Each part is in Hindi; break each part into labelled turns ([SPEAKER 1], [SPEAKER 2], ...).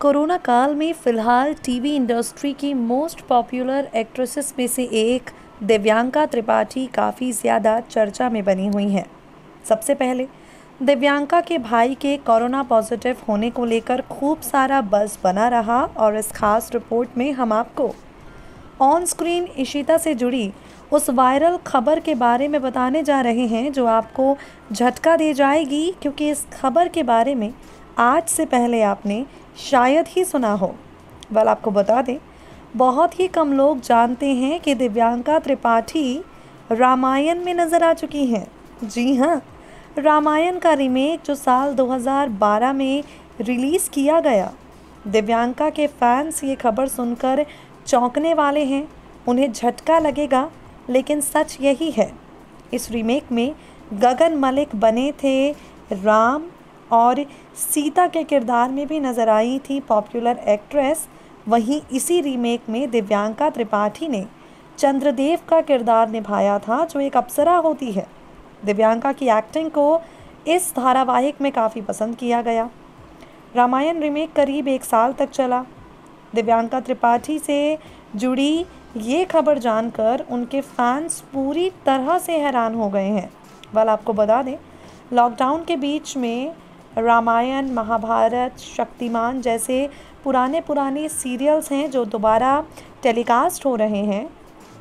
[SPEAKER 1] कोरोना काल में फिलहाल टीवी इंडस्ट्री की मोस्ट पॉपुलर एक्ट्रेसेस में से एक दिव्यांका त्रिपाठी काफ़ी ज़्यादा चर्चा में बनी हुई हैं सबसे पहले दिव्यांका के भाई के कोरोना पॉजिटिव होने को लेकर खूब सारा बस बना रहा और इस खास रिपोर्ट में हम आपको ऑन स्क्रीन इशिता से जुड़ी उस वायरल खबर के बारे में बताने जा रहे हैं जो आपको झटका दे जाएगी क्योंकि इस खबर के बारे में आज से पहले आपने शायद ही सुना हो वाल आपको बता दें बहुत ही कम लोग जानते हैं कि दिव्यांका त्रिपाठी रामायण में नज़र आ चुकी हैं जी हाँ रामायण का रीमेक जो साल 2012 में रिलीज़ किया गया दिव्यांका के फैंस ये खबर सुनकर चौंकने वाले हैं उन्हें झटका लगेगा लेकिन सच यही है इस रीमेक में गगन मलिक बने थे राम और सीता के किरदार में भी नज़र आई थी पॉपुलर एक्ट्रेस वहीं इसी रीमेक में दिव्यांका त्रिपाठी ने चंद्रदेव का किरदार निभाया था जो एक अप्सरा होती है दिव्यांका की एक्टिंग को इस धारावाहिक में काफ़ी पसंद किया गया रामायण रीमेक करीब एक साल तक चला दिव्यांका त्रिपाठी से जुड़ी ये खबर जानकर उनके फैंस पूरी तरह से हैरान हो गए हैं वाल आपको बता दें लॉकडाउन के बीच में रामायण महाभारत शक्तिमान जैसे पुराने पुराने सीरियल्स हैं जो दोबारा टेलीकास्ट हो रहे हैं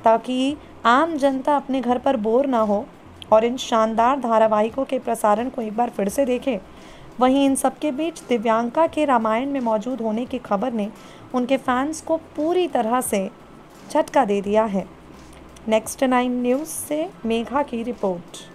[SPEAKER 1] ताकि आम जनता अपने घर पर बोर ना हो और इन शानदार धारावाहिकों के प्रसारण को एक बार फिर से देखें वहीं इन सबके बीच दिव्यांका के रामायण में मौजूद होने की खबर ने उनके फैंस को पूरी तरह से झटका दे दिया है नेक्स्ट नाइन न्यूज़ से मेघा की रिपोर्ट